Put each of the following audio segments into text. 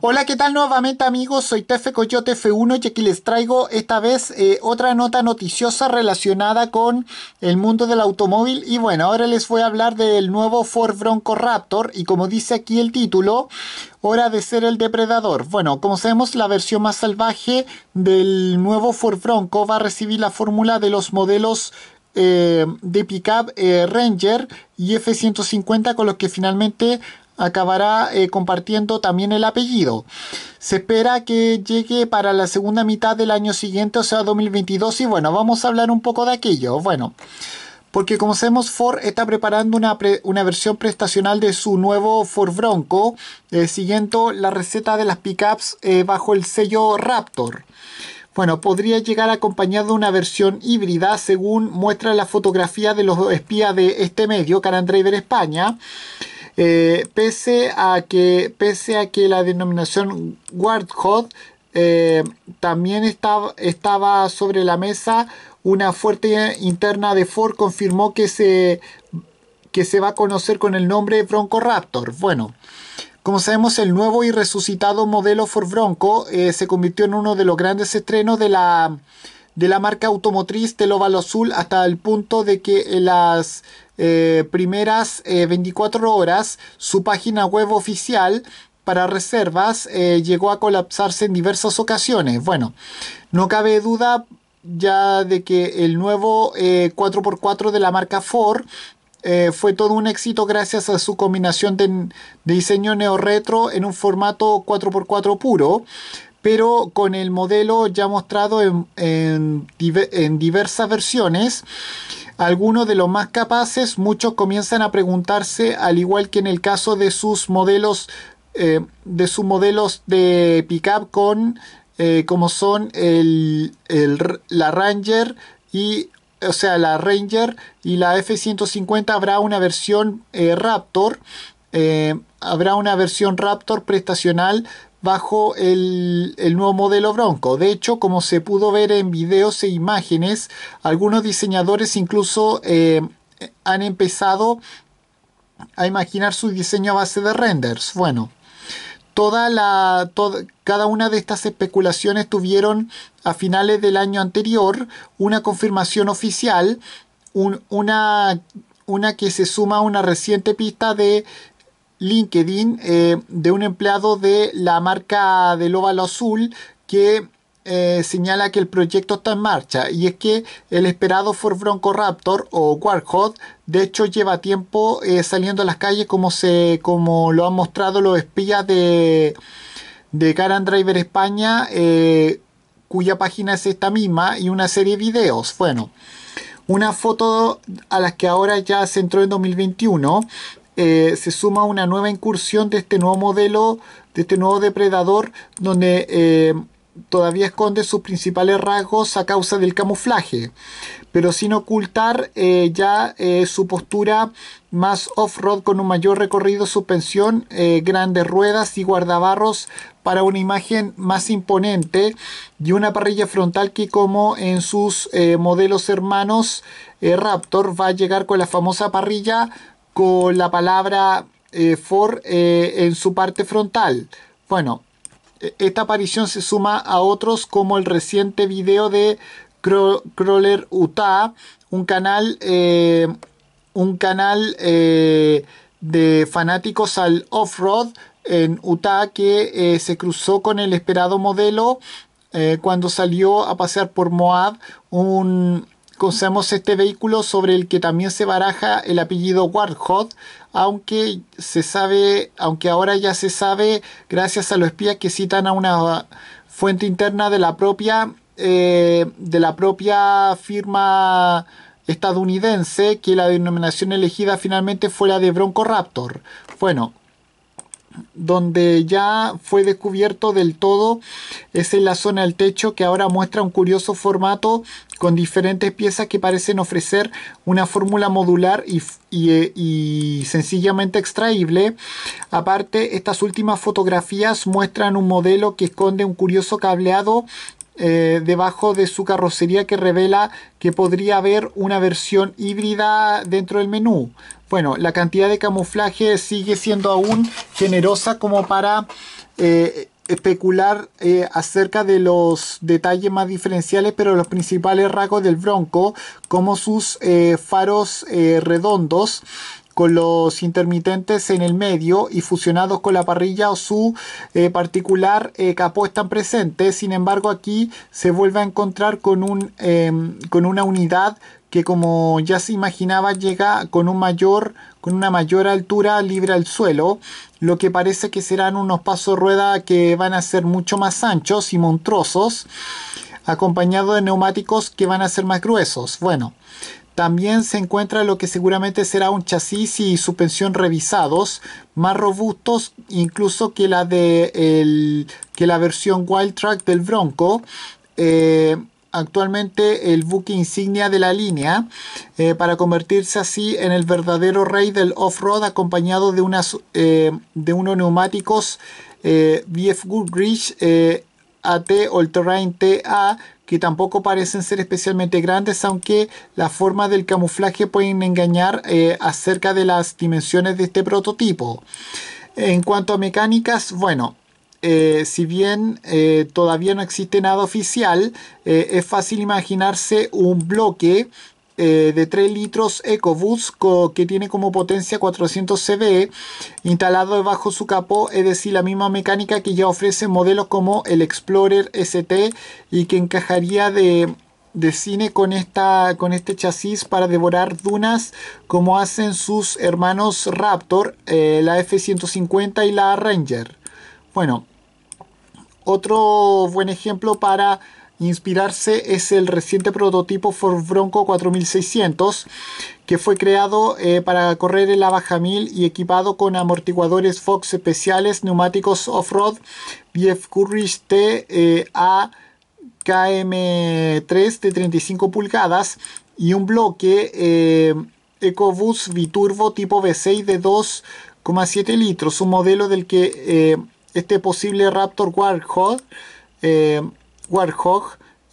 Hola, ¿qué tal nuevamente amigos? Soy Tefe Coyote F1 y aquí les traigo esta vez eh, otra nota noticiosa relacionada con el mundo del automóvil. Y bueno, ahora les voy a hablar del nuevo Ford Bronco Raptor y como dice aquí el título, hora de ser el depredador. Bueno, como sabemos, la versión más salvaje del nuevo Ford Bronco va a recibir la fórmula de los modelos eh, de pickup eh, Ranger y F-150 con los que finalmente acabará eh, compartiendo también el apellido. Se espera que llegue para la segunda mitad del año siguiente, o sea 2022, y bueno, vamos a hablar un poco de aquello. Bueno, porque como sabemos Ford está preparando una, versión prestacional de su nuevo Ford Bronco, eh, siguiendo la receta de las pickups eh, bajo el sello Raptor. Bueno, podría llegar acompañado de una versión híbrida, según muestra la fotografía de los espías de este medio, Driver España. Eh, pese, a que, que la denominación Warthog eh, también estaba, estaba sobre la mesa, una fuerte interna de Ford confirmó que se, que se va a conocer con el nombre Bronco Raptor. Bueno, como sabemos, el nuevo y resucitado modelo Ford Bronco eh, se convirtió en uno de los grandes estrenos de la, de la marca automotriz del óvalo azul hasta el punto de que eh, las eh, primeras 24 eh, horas, su página web oficial para reservas eh, llegó a colapsarse en diversas ocasiones. Bueno, no cabe duda ya de que el nuevo 4x4 de la marca Ford fue todo un éxito gracias a su combinación de, diseño neo-retro en un formato 4x4 puro, pero con el modelo ya mostrado en diversas versiones. Algunos de los más capaces, muchos comienzan a preguntarse, al igual que en el caso de sus modelos, eh, de sus modelos de pickup con, eh, como son el, la Ranger y, o sea, la Ranger y la F-150, habrá una versión eh, Raptor. habrá una versión Raptor prestacional bajo el, nuevo modelo Bronco. De hecho, como se pudo ver en videos e imágenes, algunos diseñadores incluso eh, han empezado a imaginar su diseño a base de renders. Bueno, toda la, cada una de estas especulaciones tuvieron a finales del año anterior una confirmación oficial, una, una que se suma a una reciente pista de LinkedIn eh, de un empleado de la marca del óvalo azul que eh, señala que el proyecto está en marcha y es que el esperado Ford Bronco Raptor o Warhawk de hecho lleva tiempo eh, saliendo a las calles como, se, como lo han mostrado los espías de, de and Driver España cuya página es esta misma y una serie de videos bueno una foto a las que ahora ya se entró en 2021 eh, se suma una nueva incursión de este nuevo modelo, de este nuevo depredador, donde eh, todavía esconde sus principales rasgos a causa del camuflaje, pero sin ocultar eh, ya su postura más off-road con un mayor recorrido, suspensión, grandes ruedas y guardabarros para una imagen más imponente y una parrilla frontal que como en sus modelos hermanos Raptor va a llegar con la famosa parrilla con la palabra Ford eh, for eh, en su parte frontal. Bueno, e, esta aparición se suma a otros como el reciente video de Crawler Utah, un canal, eh, un canal de fanáticos al off-road en Utah que se cruzó con el esperado modelo cuando salió a pasear por Moab, un, Conocemos este vehículo sobre el que también se baraja el apellido Warthog, aunque se sabe, aunque ahora ya se sabe, gracias a los espías que citan a una fuente interna de la propia, eh, de la propia firma estadounidense, que la denominación elegida finalmente fue la de Bronco Raptor. Bueno, donde ya fue descubierto del todo es en la zona del techo que ahora muestra un curioso formato con diferentes piezas que parecen ofrecer una fórmula modular y, eh, sencillamente extraíble. Aparte, estas últimas fotografías muestran un modelo que esconde un curioso cableado eh, debajo de su carrocería que revela que podría haber una versión híbrida dentro del menú. Bueno, la cantidad de camuflaje sigue siendo aún generosa como para eh, especular eh, acerca de los detalles más diferenciales, pero los principales rasgos del Bronco, como sus eh, faros redondos, con los intermitentes en el medio y fusionados con la parrilla o su particular capó están presentes. Sin embargo, aquí se vuelve a encontrar con, un, em, con una unidad que como ya se imaginaba llega con, un mayor, con una mayor altura libre al suelo, lo que parece que serán unos pasos rueda que van a ser mucho más anchos y monstruosos, acompañado de neumáticos que van a ser más gruesos. Bueno, también se encuentra lo que seguramente será un chasis y suspensión revisados, más robustos incluso que la, de el, que la versión Wild Track del Bronco. Eh, actualmente el buque insignia de la línea, eh, para convertirse así en el verdadero rey del off-road acompañado de, unas, eh, de unos neumáticos eh, BF Goodrich AT All-Terrain TA que tampoco parecen ser especialmente grandes, aunque la forma del camuflaje pueden engañar acerca de las dimensiones de este prototipo. En cuanto a mecánicas, bueno, eh, si bien eh, todavía no existe nada oficial, eh, es fácil imaginarse un bloque de 3 litros EcoBus que tiene como potencia 400 CV instalado debajo su capó, es decir, la misma mecánica que ya ofrece modelos como el Explorer ST y que encajaría de, cine con, esta, con este chasis para devorar dunas como hacen sus hermanos Raptor, la F-150 y la Ranger. Bueno, otro buen ejemplo para inspirarse es el reciente prototipo Ford Bronco 4600 que fue creado eh, para correr en la baja 1000 y equipado con amortiguadores Fox especiales, neumáticos off-road BF Courage T eh, A 3 de 35 pulgadas y un bloque eh, EcoBoost Biturbo tipo V6 de 2,7 litros, un modelo del que eh, este posible Raptor Warthog eh,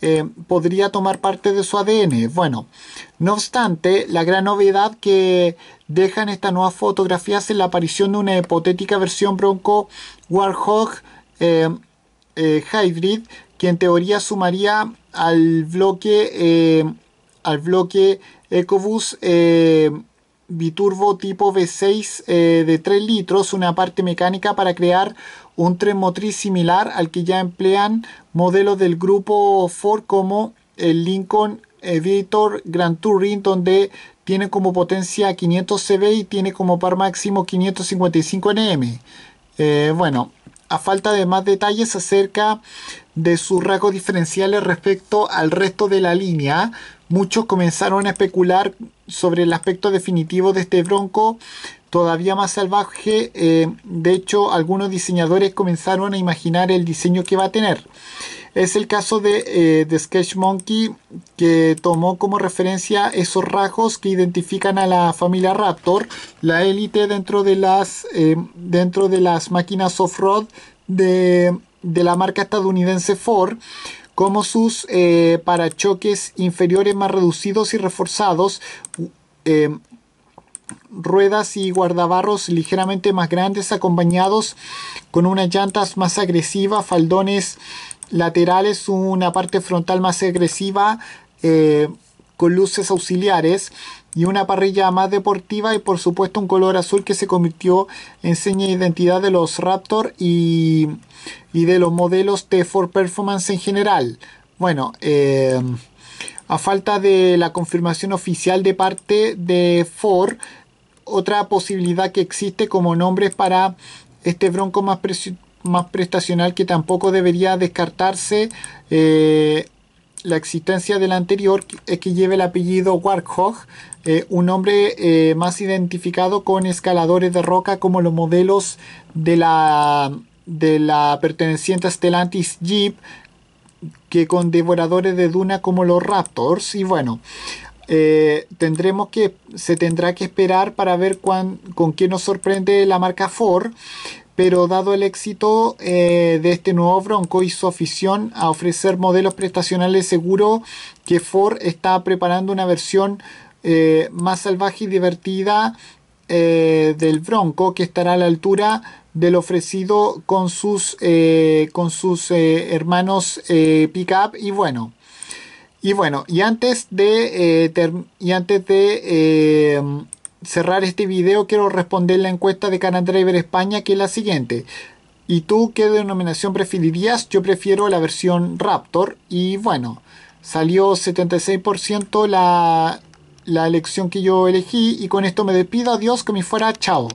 eh, podría tomar parte de su ADN. Bueno, no obstante, la gran novedad que dejan estas nuevas fotografías es la aparición de una hipotética versión Bronco Warhawk eh, Hybrid, que en teoría sumaría al bloque, al bloque EcoBus biturbo tipo V6 eh, de 3 litros, una parte mecánica para crear un tren motriz similar al que ya emplean modelos del grupo Ford como el Lincoln Editor eh, Grand Touring, donde tiene como potencia 500 CV y tiene como par máximo 555 Nm. Eh, bueno, a falta de más detalles acerca de sus rasgos diferenciales respecto al resto de la línea, Muchos comenzaron a especular sobre el aspecto definitivo de este bronco todavía más salvaje. Eh, de hecho, algunos diseñadores comenzaron a imaginar el diseño que va a tener. Es el caso eh, de, Sketch Monkey, que tomó como referencia esos rasgos que identifican a la familia Raptor, la élite dentro de las, eh, dentro de las máquinas off-road de, de la marca estadounidense Ford como sus eh, parachoques inferiores más reducidos y reforzados, eh, ruedas y guardabarros ligeramente más grandes acompañados con unas llantas más agresivas, faldones laterales, una parte frontal más agresiva, eh, con luces auxiliares y una parrilla más deportiva y por supuesto un color azul que se convirtió en seña de identidad de los Raptor y, y de los modelos de Ford Performance en general. Bueno, eh, a falta de la confirmación oficial de parte de Ford, otra posibilidad que existe como nombre para este bronco más, más prestacional que tampoco debería descartarse. Eh, la existencia del anterior es eh, que lleve el apellido Warthog, eh, un nombre eh, más identificado con escaladores de roca como los modelos de la, de la perteneciente Stellantis Jeep, que con devoradores de duna como los Raptors. Y bueno, tendremos que, se tendrá que esperar para ver con qué nos sorprende la marca Ford pero dado el éxito eh, de este nuevo Bronco y su afición a ofrecer modelos prestacionales seguro que Ford está preparando una versión eh, más salvaje y divertida eh, del Bronco que estará a la altura del ofrecido con sus, con sus hermanos pickup y bueno. Y bueno, y antes de, y antes de cerrar este video quiero responder la encuesta de Canadriver España que es la siguiente. ¿Y tú qué denominación preferirías? Yo prefiero la versión Raptor y bueno, salió 76% la, la elección que yo elegí y con esto me despido. Adiós, que me fuera, chao.